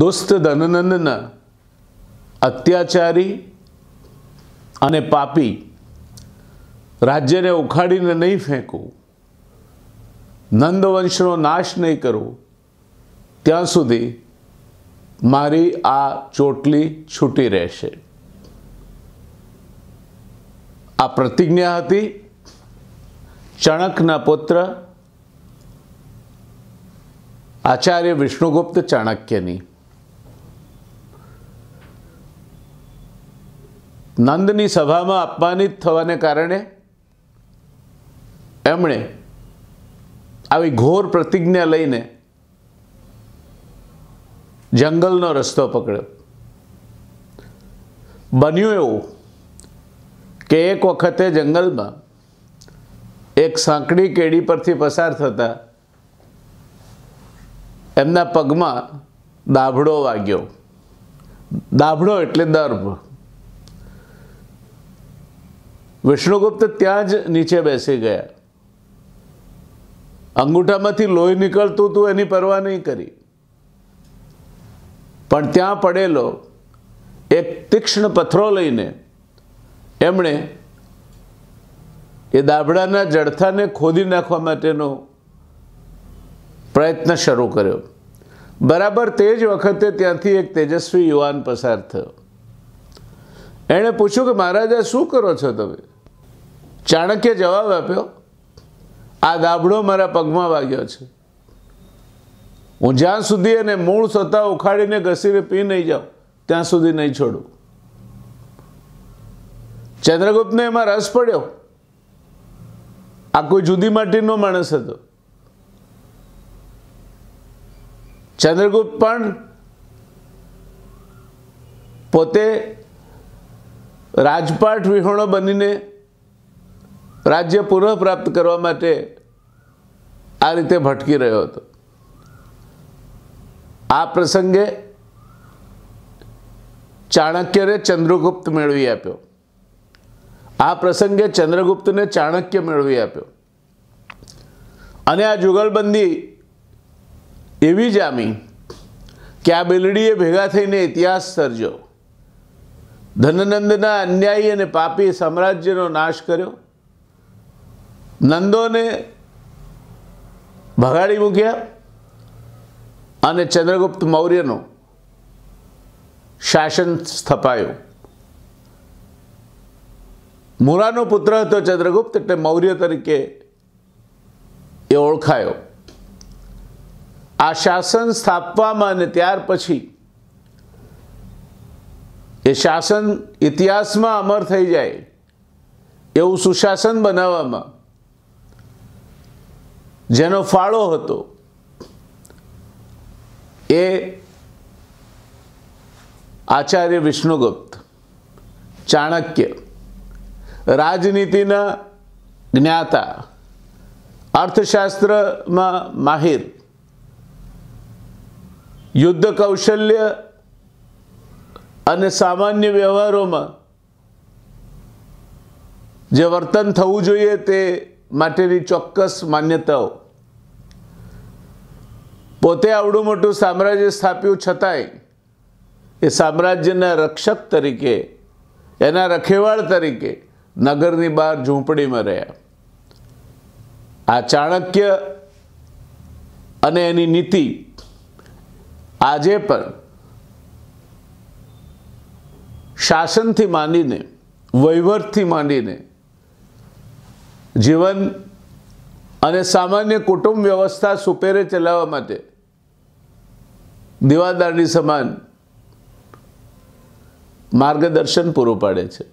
દુષ્ટ ધનનંદન અત્યાચારી અને પાપી રાજ્યને ઉખાડીને નહીં ફેંકવું નંદવંશનો નાશ નહીં કરવો ત્યાં સુધી મારી આ ચોટલી છૂટી રહેશે આ પ્રતિજ્ઞા હતી ચણકના પુત્ર આચાર્ય વિષ્ણુગુપ્ત ચાણક્યની નંદની સભામાં અપમાનિત થવાને કારણે એમણે આવી ઘોર પ્રતિજ્ઞા લઈને જંગલનો રસ્તો પકડ્યો બન્યું એવું કે એક વખતે જંગલમાં એક સાંકડી કેડી પરથી પસાર થતા એમના પગમાં દાભડો વાગ્યો દાભડો એટલે દર્ભ વિષ્ણુગુપ્ત ત્યાં જ નીચે બેસી ગયા અંગૂઠામાંથી લોહી નીકળતું હતું એની પરવા નહીં કરી પણ ત્યાં પડેલો એક તીક્ષ્ણ પથરો લઈને એમણે એ દાબડાના જડથાને ખોદી નાખવા માટેનો પ્રયત્ન શરૂ કર્યો બરાબર તે જ વખતે ત્યાંથી એક તેજસ્વી યુવાન પસાર થયો એણે પૂછ્યું કે મહારાજા શું કરો છો તમે ચાણક્ય જવાબ આપ્યો આ ગાબડો મારા પગમાં વાગ્યો છે હું જ્યાં સુધી એને મૂળ સત્તા ઉખાડીને ઘસીને પી નહીં જાઉં ત્યાં સુધી નહીં છોડું ચંદ્રગુપ્તને એમાં રસ પડ્યો આ કોઈ જુદી માટીનો માણસ હતો ચંદ્રગુપ્ત પણ પોતે રાજપાટ વિહોણો બનીને રાજ્ય પુનઃપ્રાપ્ત કરવા માટે આ રીતે ભટકી રહ્યો હતો આ પ્રસંગે ચાણક્યને ચંદ્રગુપ્ત મેળવી આપ્યો આ પ્રસંગે ચંદ્રગુપ્તને ચાણક્ય મેળવી આપ્યો અને આ જુગલબંધી એવી જામી કે આ બેલડીએ ભેગા થઈને ઇતિહાસ સર્જ્યો ધનનંદના અન્યાયી અને પાપી સામ્રાજ્યનો નાશ કર્યો નંદોને ભગાડી મૂક્યા અને ચંદ્રગુપ્ત મૌર્યનું શાસન સ્થપાયું મુરાનો પુત્ર હતો ચંદ્રગુપ્ત એટલે મૌર્ય તરીકે એ ઓળખાયો આ શાસન સ્થાપવામાં અને ત્યાર પછી એ શાસન ઇતિહાસમાં અમર થઈ જાય એવું સુશાસન બનાવવામાં જેનો ફાળો હતો એ આચાર્ય વિષ્ણુગુપ્ત ચાણક્ય રાજનીતિના જ્ઞાતા અર્થશાસ્ત્રમાં માહિર યુદ્ધ કૌશલ્ય અને સામાન્ય વ્યવહારોમાં જે વર્તન થવું જોઈએ તે માટેની ચોક્કસ માન્યતાઓ પોતે આવડું મોટું સામ્રાજ્ય સ્થાપ્યું છતાંય એ સામ્રાજ્યના રક્ષક તરીકે એના રખેવાળ તરીકે નગરની બહાર ઝૂંપડીમાં રહ્યા આ ચાણક્ય અને એની નીતિ આજે પણ શાસનથી માંડીને વહીવટથી માંડીને જીવન અને સામાન્ય કુટુંબ વ્યવસ્થા સુપેરે ચલાવવા માટે દીવાદારની સમાન માર્ગદર્શન પૂરું પાડે છે